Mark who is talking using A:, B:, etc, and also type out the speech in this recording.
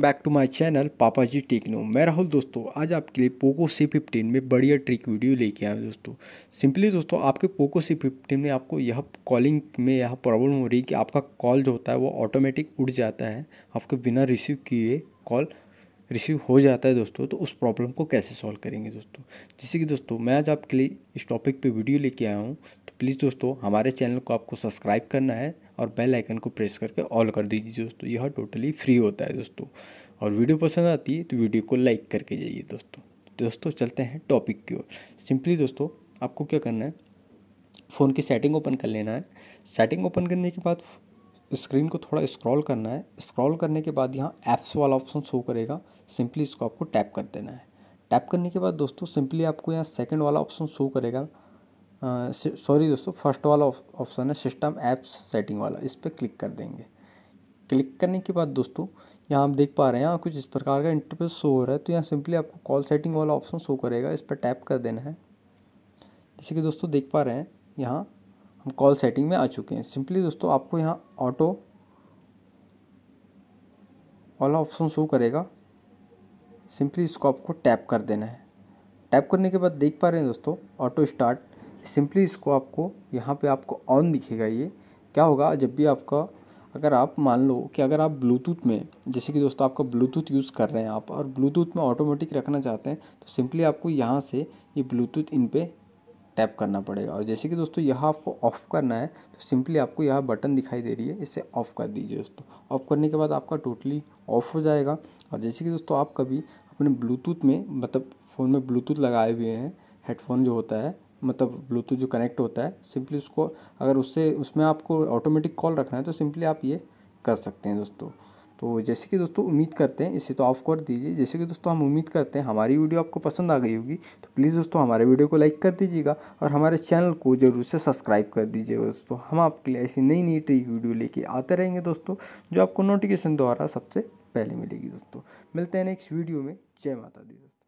A: back to my channel पापा जी techno मैं राहुल दोस्तों आज आपके लिए पोको सी फिफ्टीन में बढ़िया ट्रिक वीडियो लेके आया दोस्तों सिंपली दोस्तों आपके पोको सी फिफ्टीन में आपको यह कॉलिंग में यह प्रॉब्लम हो रही है कि आपका कॉल जो होता है वो ऑटोमेटिक उठ जाता है आपके बिना रिसीव किए कॉल रिसीव हो जाता है दोस्तों तो उस प्रॉब्लम को कैसे सॉल्व करेंगे दोस्तों जैसे कि दोस्तों मैं आज आपके लिए इस टॉपिक पर वीडियो लेके आया हूँ प्लीज़ दोस्तों हमारे चैनल को आपको सब्सक्राइब करना है और बेल आइकन को प्रेस करके ऑल कर दीजिए दोस्तों यह टोटली फ्री होता है दोस्तों और वीडियो पसंद आती है तो वीडियो को लाइक करके जाइए दोस्तों तो दोस्तों चलते हैं टॉपिक की ओर सिंपली दोस्तों आपको क्या करना है फ़ोन की सेटिंग ओपन कर लेना है सेटिंग ओपन करने के बाद स्क्रीन को थोड़ा स्क्रॉल करना है स्क्रॉल करने के बाद यहाँ ऐप्स वाला ऑप्शन शो करेगा सिंपली इसको आपको टैप कर देना है टैप करने के बाद दोस्तों सिंपली आपको यहाँ सेकंड वाला ऑप्शन शो करेगा सॉरी दोस्तों फर्स्ट वाला ऑप्शन है सिस्टम ऐप्स सेटिंग वाला इस पर क्लिक कर देंगे क्लिक करने के बाद दोस्तों यहाँ आप देख पा रहे हैं यहाँ कुछ इस प्रकार का इंटरफेस शो हो रहा है तो यहाँ सिंपली आपको कॉल सेटिंग वाला ऑप्शन शो करेगा इस पर टैप कर देना है जैसे कि दोस्तों देख पा रहे हैं यहाँ हम कॉल सेटिंग में आ चुके हैं सिंपली दोस्तों आपको यहाँ ऑटो वाला ऑप्शन शो करेगा सिंपली इसको आपको टैप कर देना है टैप करने के बाद देख पा रहे हैं दोस्तों ऑटो स्टार्ट सिंपली इसको आपको यहाँ पे आपको ऑन दिखेगा ये क्या होगा जब भी आपका अगर आप मान लो कि अगर आप ब्लूटूथ में जैसे कि दोस्तों आपका ब्लूटूथ यूज़ कर रहे हैं आप और ब्लूटूथ में ऑटोमेटिक रखना चाहते हैं तो सिंपली आपको यहाँ से ये ब्लूटूथ इन पर टैप करना पड़ेगा और जैसे कि दोस्तों यहाँ आपको ऑफ़ करना है तो सिंपली आपको यह बटन दिखाई दे रही है इसे ऑफ़ कर दीजिए दोस्तों ऑफ़ करने के बाद आपका टोटली ऑफ़ हो जाएगा और जैसे कि दोस्तों आप कभी अपने ब्लूटूथ में मतलब फ़ोन में ब्लूटूथ लगाए हुए हैं हेडफोन जो होता है मतलब ब्लूटूथ जो कनेक्ट होता है सिंपली उसको अगर उससे उसमें आपको ऑटोमेटिक कॉल रखना है तो सिंपली आप ये कर सकते हैं दोस्तों तो जैसे कि दोस्तों उम्मीद करते हैं इसे तो ऑफ कर दीजिए जैसे कि दोस्तों हम उम्मीद करते हैं हमारी वीडियो आपको पसंद आ गई होगी तो प्लीज़ दोस्तों हमारे वीडियो को लाइक कर दीजिएगा और हमारे चैनल को ज़रूर से सब्सक्राइब कर दीजिएगा दोस्तों हम आपके लिए ऐसी नई नई ट्रिक वीडियो लेके आते रहेंगे दोस्तों जो आपको नोटिफिकेशन द्वारा सबसे पहले मिलेगी दोस्तों मिलते हैं नेक्स्ट वीडियो में जय माता दी दोस्तों